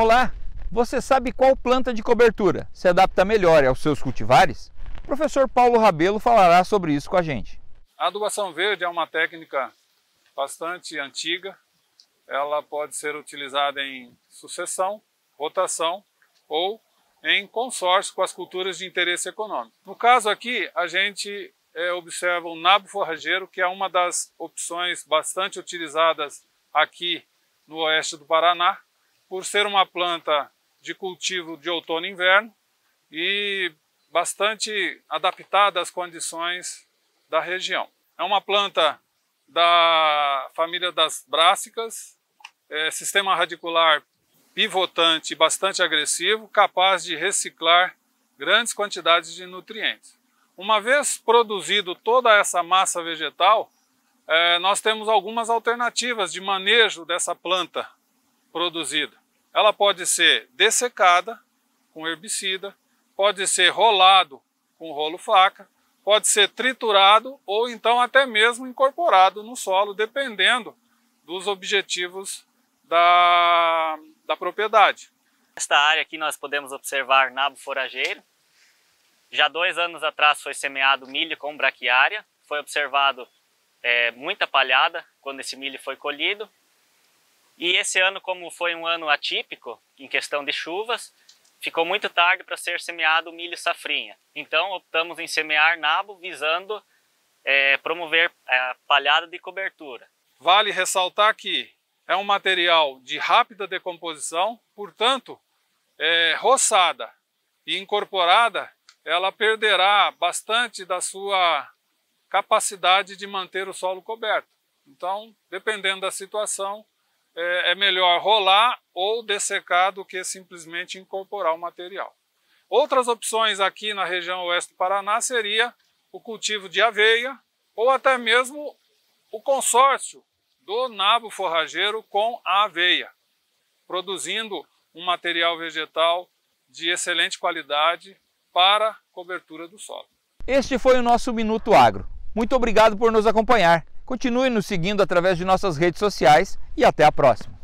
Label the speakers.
Speaker 1: Olá, você sabe qual planta de cobertura se adapta melhor aos seus cultivares? O professor Paulo Rabelo falará sobre isso com a gente.
Speaker 2: A adubação verde é uma técnica bastante antiga. Ela pode ser utilizada em sucessão, rotação ou em consórcio com as culturas de interesse econômico. No caso aqui, a gente é, observa o nabo forrageiro, que é uma das opções bastante utilizadas aqui no oeste do Paraná, por ser uma planta de cultivo de outono e inverno e bastante adaptada às condições da região. É uma planta da família das brássicas, é, sistema radicular pivotante bastante agressivo, capaz de reciclar grandes quantidades de nutrientes. Uma vez produzido toda essa massa vegetal, é, nós temos algumas alternativas de manejo dessa planta produzida. Ela pode ser dessecada com herbicida, pode ser rolado com rolo faca, pode ser triturado ou então até mesmo incorporado no solo, dependendo dos objetivos
Speaker 3: da, da propriedade. Esta área aqui nós podemos observar nabo forageiro. Já dois anos atrás foi semeado milho com braquiária, foi observado é, muita palhada quando esse milho foi colhido e esse ano, como foi um ano atípico em questão de chuvas, ficou muito tarde para ser semeado milho safrinha. Então optamos em semear nabo visando é, promover a é, palhada de cobertura.
Speaker 2: Vale ressaltar que é um material de rápida decomposição, portanto, é, roçada e incorporada, ela perderá bastante da sua capacidade de manter o solo coberto. Então, dependendo da situação, é, é, melhor rolar ou dessecar do que simplesmente incorporar o material. Outras opções aqui na região oeste do Paraná seria o cultivo de aveia ou até mesmo o consórcio do nabo forrageiro com a aveia, produzindo um material vegetal de excelente qualidade para cobertura do solo.
Speaker 1: Este foi o nosso Minuto Agro. Muito obrigado por nos acompanhar. Continue nos seguindo através de nossas redes sociais e até a próxima.